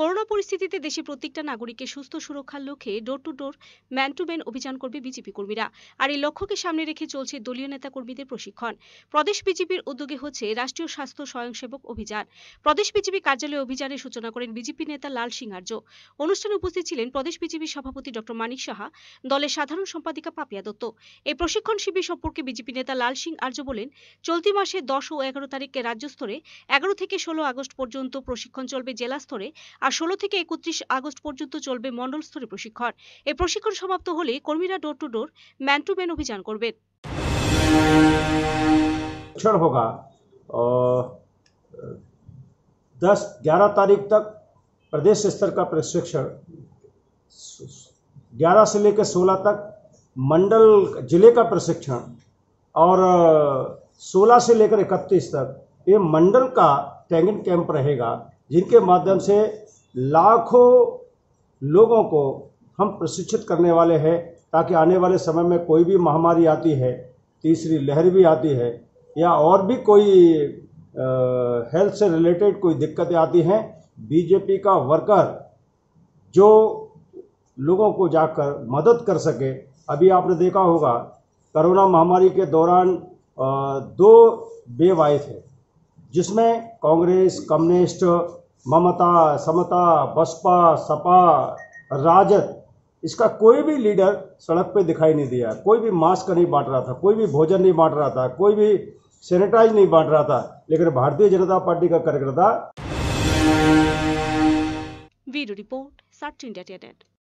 corona পরিস্থিতিতে দেশের প্রত্যেকটা নাগরিককে সুস্থ সুরক্ষার লক্ষ্যে door to door man to man অভিযান করবে বিজেপি কর্মীরা আর এই লক্ষ্যকে সামনে রেখে চলছে দলীয় নেতা কর্মীদের প্রশিক্ষণ প্রদেশ বিজেপির উদ্যোগে হচ্ছে রাষ্ট্রীয় স্বাস্থ্য স্বয়ংসেবক অভিযান প্রদেশ বিজেপি কার্যালয়ে অভিযানের সূচনা করেন বিজেপি নেতা লাল সিংহার্য অনুষ্ঠানে উপস্থিত ছিলেন প্রদেশ বিজেপি সভাপতি ডক্টর মানিক সাহা দলের সাধারণ সম্পাদিকা পাপিয়া দত্ত এই প্রশিক্ষণ শিবির সম্পর্কে বিজেপি নেতা লাল সিং আর্য বলেন চলতি মাসে দশ ও এগারো তারিখে রাজ্য স্তরে এগারো থেকে ষোলো আগস্ট পর্যন্ত প্রশিক্ষণ চলবে জেলা স্তরে আর আর ষোলো থেকে आगस्ट पर्त चल চলবে মন্ডল স্তরে প্রশিক্ষণ এই প্রশিক্ষণ সমাপ্ত হলে কর্মীরা door to door man to man অভিযান করবেন होगा दस ग्यारह तारीख तक प्रदेश स्तर का प्रशिक्षण ग्यारह से लेकर सोलह तक मंडल जिले का प्रशिक्षण और सोलह से लेकर इकतीस तक ये मंडल का ट्रेनिंग कैंप रहेगा जिनके माध्यम से लाखों लोगों को हम प्रशिक्षित करने वाले हैं ताकि आने वाले समय में कोई भी महामारी आती है तीसरी लहर भी आती है या और भी कोई हेल्थ से रिलेटेड कोई दिक्कतें आती हैं बीजेपी का वर्कर जो लोगों को जाकर मदद कर सके अभी आपने देखा होगा कोरोना महामारी के दौरान आ, दो बेवाए थे जिसमें कांग्रेस कम्युनिस्ट ममता समता बसपा सपा राजद इसका कोई भी लीडर सड़क पे दिखाई नहीं दिया कोई भी मास्क नहीं बांट रहा था कोई भी भोजन नहीं बांट रहा था कोई भी सैनिटाइज नहीं बांट रहा था लेकिन भारतीय जनता पार्टी का कार्यकर्ता रिपोर्ट सच इंडिया